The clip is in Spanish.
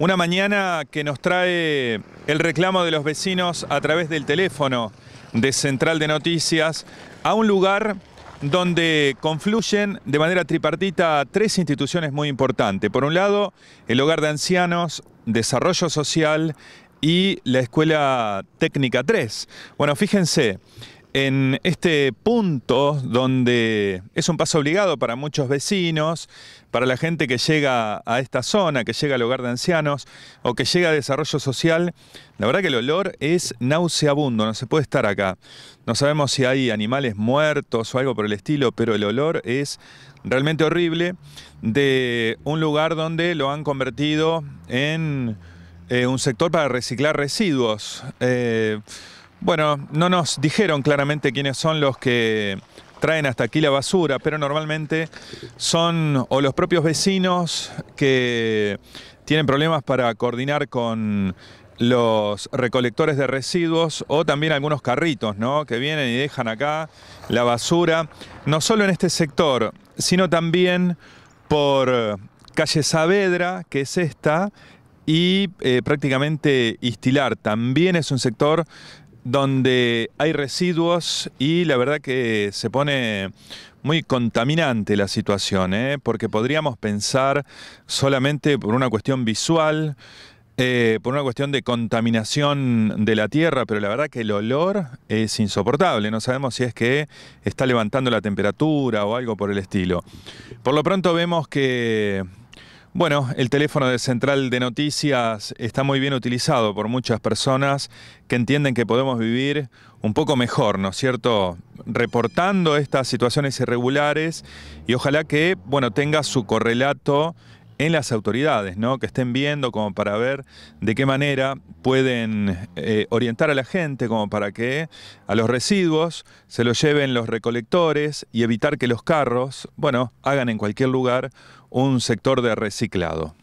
Una mañana que nos trae el reclamo de los vecinos a través del teléfono de Central de Noticias a un lugar donde confluyen de manera tripartita tres instituciones muy importantes. Por un lado, el hogar de ancianos, desarrollo social y la Escuela Técnica 3. Bueno, fíjense, en este punto donde es un paso obligado para muchos vecinos, para la gente que llega a esta zona, que llega al hogar de ancianos o que llega a desarrollo social, la verdad que el olor es nauseabundo, no se puede estar acá. No sabemos si hay animales muertos o algo por el estilo, pero el olor es realmente horrible de un lugar donde lo han convertido en eh, un sector para reciclar residuos. Eh, bueno, no nos dijeron claramente quiénes son los que traen hasta aquí la basura, pero normalmente son o los propios vecinos que tienen problemas para coordinar con los recolectores de residuos o también algunos carritos ¿no? que vienen y dejan acá la basura, no solo en este sector, sino también por calle Saavedra, que es esta, y eh, prácticamente Istilar. También es un sector donde hay residuos y la verdad que se pone muy contaminante la situación, ¿eh? porque podríamos pensar solamente por una cuestión visual, eh, por una cuestión de contaminación de la tierra, pero la verdad que el olor es insoportable. No sabemos si es que está levantando la temperatura o algo por el estilo. Por lo pronto vemos que bueno, el teléfono de Central de Noticias está muy bien utilizado por muchas personas que entienden que podemos vivir un poco mejor, ¿no es cierto? Reportando estas situaciones irregulares y ojalá que, bueno, tenga su correlato en las autoridades, ¿no? que estén viendo como para ver de qué manera pueden eh, orientar a la gente como para que a los residuos se los lleven los recolectores y evitar que los carros, bueno, hagan en cualquier lugar un sector de reciclado.